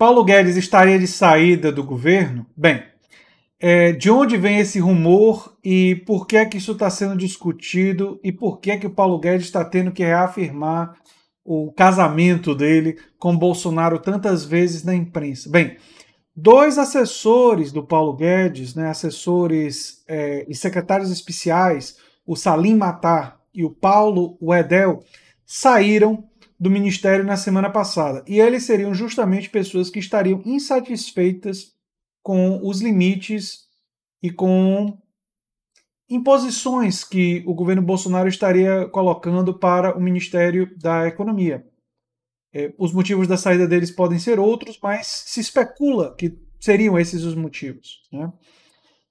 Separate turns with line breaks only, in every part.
Paulo Guedes estaria de saída do governo? Bem, é, de onde vem esse rumor e por que é que isso está sendo discutido e por que é que o Paulo Guedes está tendo que reafirmar o casamento dele com Bolsonaro tantas vezes na imprensa? Bem, dois assessores do Paulo Guedes, né, assessores é, e secretários especiais, o Salim Matar e o Paulo Wedel, saíram do ministério na semana passada. E eles seriam justamente pessoas que estariam insatisfeitas com os limites e com imposições que o governo Bolsonaro estaria colocando para o Ministério da Economia. É, os motivos da saída deles podem ser outros, mas se especula que seriam esses os motivos. Né?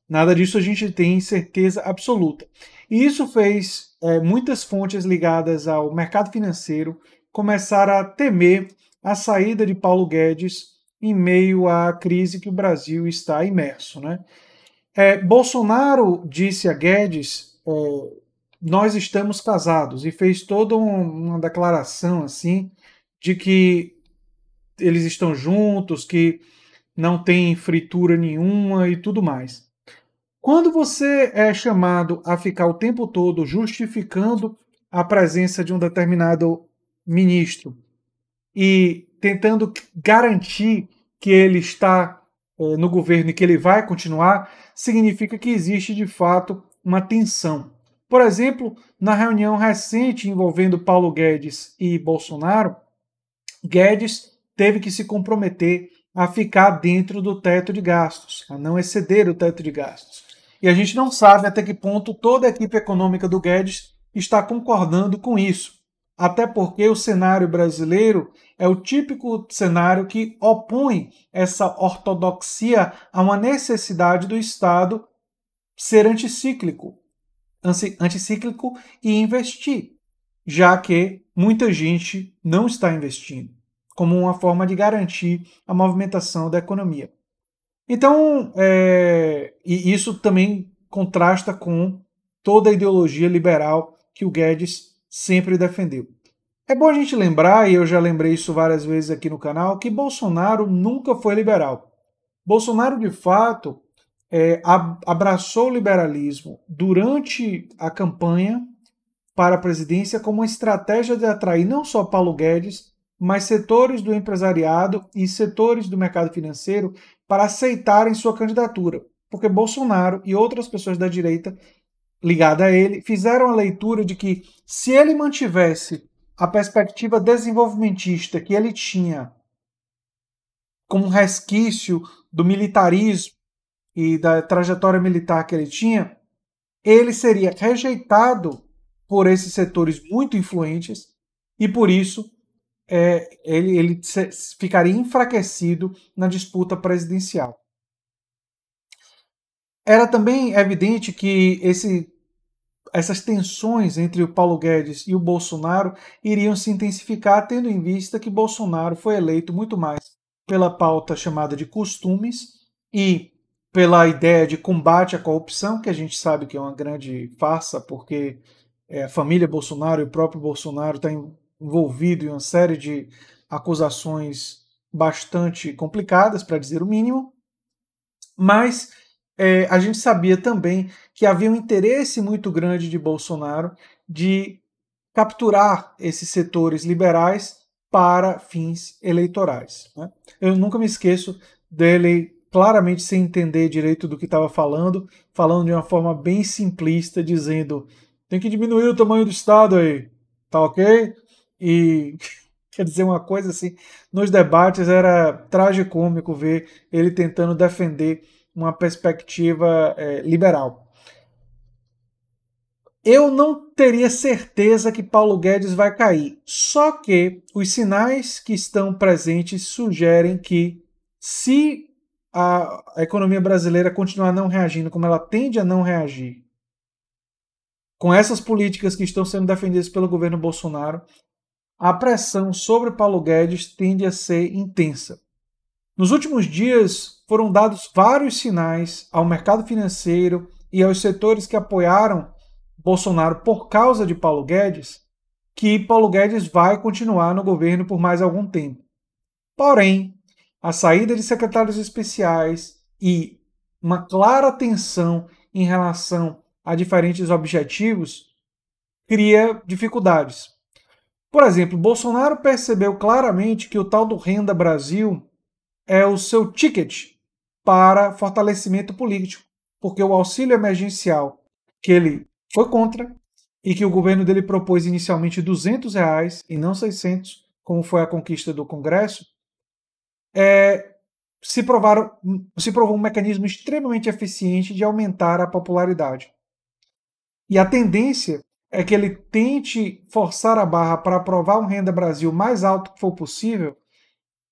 Nada disso a gente tem certeza absoluta. E isso fez é, muitas fontes ligadas ao mercado financeiro começar a temer a saída de Paulo Guedes em meio à crise que o Brasil está imerso. Né? É, Bolsonaro disse a Guedes: é, Nós estamos casados, e fez toda uma declaração assim de que eles estão juntos, que não tem fritura nenhuma e tudo mais. Quando você é chamado a ficar o tempo todo justificando a presença de um determinado ministro e tentando garantir que ele está eh, no governo e que ele vai continuar, significa que existe de fato uma tensão. Por exemplo, na reunião recente envolvendo Paulo Guedes e Bolsonaro, Guedes teve que se comprometer a ficar dentro do teto de gastos, a não exceder o teto de gastos. E a gente não sabe até que ponto toda a equipe econômica do Guedes está concordando com isso até porque o cenário brasileiro é o típico cenário que opõe essa ortodoxia a uma necessidade do Estado ser anticíclico, anticíclico e investir, já que muita gente não está investindo, como uma forma de garantir a movimentação da economia. Então, é, e isso também contrasta com toda a ideologia liberal que o Guedes sempre defendeu. É bom a gente lembrar, e eu já lembrei isso várias vezes aqui no canal, que Bolsonaro nunca foi liberal. Bolsonaro, de fato, é, abraçou o liberalismo durante a campanha para a presidência como uma estratégia de atrair não só Paulo Guedes, mas setores do empresariado e setores do mercado financeiro para aceitarem sua candidatura, porque Bolsonaro e outras pessoas da direita ligada a ele fizeram a leitura de que se ele mantivesse a perspectiva desenvolvimentista que ele tinha como resquício do militarismo e da trajetória militar que ele tinha, ele seria rejeitado por esses setores muito influentes e por isso é, ele, ele ficaria enfraquecido na disputa presidencial. Era também evidente que esse, essas tensões entre o Paulo Guedes e o Bolsonaro iriam se intensificar, tendo em vista que Bolsonaro foi eleito muito mais pela pauta chamada de costumes e pela ideia de combate à corrupção, que a gente sabe que é uma grande farsa, porque é, a família Bolsonaro e o próprio Bolsonaro está envolvido em uma série de acusações bastante complicadas, para dizer o mínimo, mas é, a gente sabia também que havia um interesse muito grande de Bolsonaro de capturar esses setores liberais para fins eleitorais. Né? Eu nunca me esqueço dele claramente sem entender direito do que estava falando, falando de uma forma bem simplista, dizendo tem que diminuir o tamanho do Estado aí, tá ok? E quer dizer uma coisa assim, nos debates era tragicômico ver ele tentando defender uma perspectiva é, liberal. Eu não teria certeza que Paulo Guedes vai cair, só que os sinais que estão presentes sugerem que, se a economia brasileira continuar não reagindo como ela tende a não reagir, com essas políticas que estão sendo defendidas pelo governo Bolsonaro, a pressão sobre Paulo Guedes tende a ser intensa. Nos últimos dias, foram dados vários sinais ao mercado financeiro e aos setores que apoiaram Bolsonaro por causa de Paulo Guedes que Paulo Guedes vai continuar no governo por mais algum tempo. Porém, a saída de secretários especiais e uma clara tensão em relação a diferentes objetivos cria dificuldades. Por exemplo, Bolsonaro percebeu claramente que o tal do Renda Brasil é o seu ticket para fortalecimento político, porque o auxílio emergencial que ele foi contra e que o governo dele propôs inicialmente 200 reais e não 600, como foi a conquista do Congresso, é, se, provaram, se provou um mecanismo extremamente eficiente de aumentar a popularidade. E a tendência é que ele tente forçar a barra para aprovar um Renda Brasil mais alto que for possível,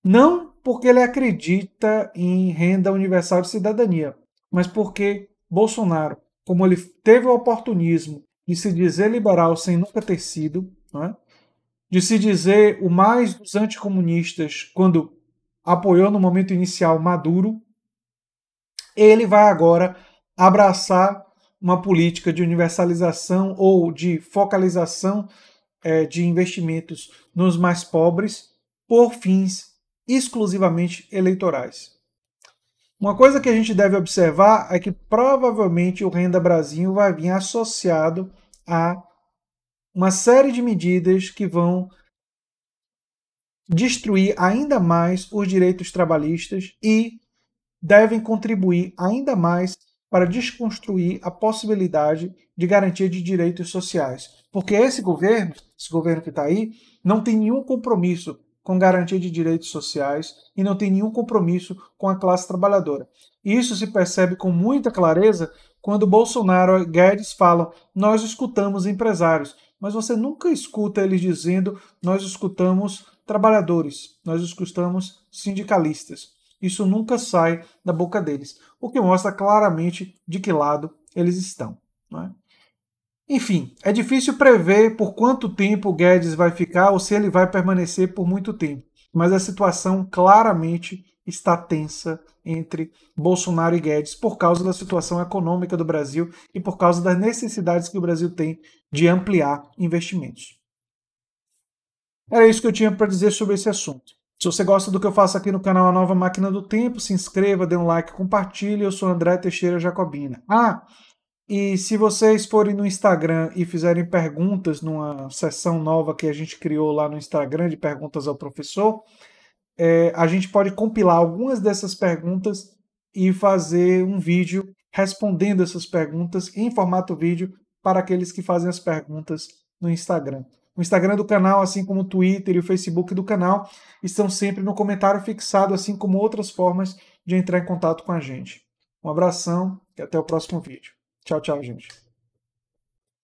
não porque ele acredita em renda universal de cidadania, mas porque Bolsonaro, como ele teve o oportunismo de se dizer liberal sem nunca ter sido, é? de se dizer o mais dos anticomunistas quando apoiou no momento inicial Maduro, ele vai agora abraçar uma política de universalização ou de focalização é, de investimentos nos mais pobres por fins exclusivamente eleitorais. Uma coisa que a gente deve observar é que provavelmente o Renda Brasil vai vir associado a uma série de medidas que vão destruir ainda mais os direitos trabalhistas e devem contribuir ainda mais para desconstruir a possibilidade de garantia de direitos sociais. Porque esse governo, esse governo que está aí, não tem nenhum compromisso com garantia de direitos sociais e não tem nenhum compromisso com a classe trabalhadora. Isso se percebe com muita clareza quando Bolsonaro e Guedes falam: Nós escutamos empresários, mas você nunca escuta eles dizendo: Nós escutamos trabalhadores, nós escutamos sindicalistas. Isso nunca sai da boca deles, o que mostra claramente de que lado eles estão. Não é? Enfim, é difícil prever por quanto tempo o Guedes vai ficar ou se ele vai permanecer por muito tempo, mas a situação claramente está tensa entre Bolsonaro e Guedes por causa da situação econômica do Brasil e por causa das necessidades que o Brasil tem de ampliar investimentos. Era isso que eu tinha para dizer sobre esse assunto. Se você gosta do que eu faço aqui no canal A Nova Máquina do Tempo, se inscreva, dê um like, compartilhe. Eu sou André Teixeira Jacobina. Ah, e se vocês forem no Instagram e fizerem perguntas numa sessão nova que a gente criou lá no Instagram de perguntas ao professor, é, a gente pode compilar algumas dessas perguntas e fazer um vídeo respondendo essas perguntas em formato vídeo para aqueles que fazem as perguntas no Instagram. O Instagram do canal, assim como o Twitter e o Facebook do canal, estão sempre no comentário fixado, assim como outras formas de entrar em contato com a gente. Um abração e até o próximo vídeo. Tchau, tchau, gente.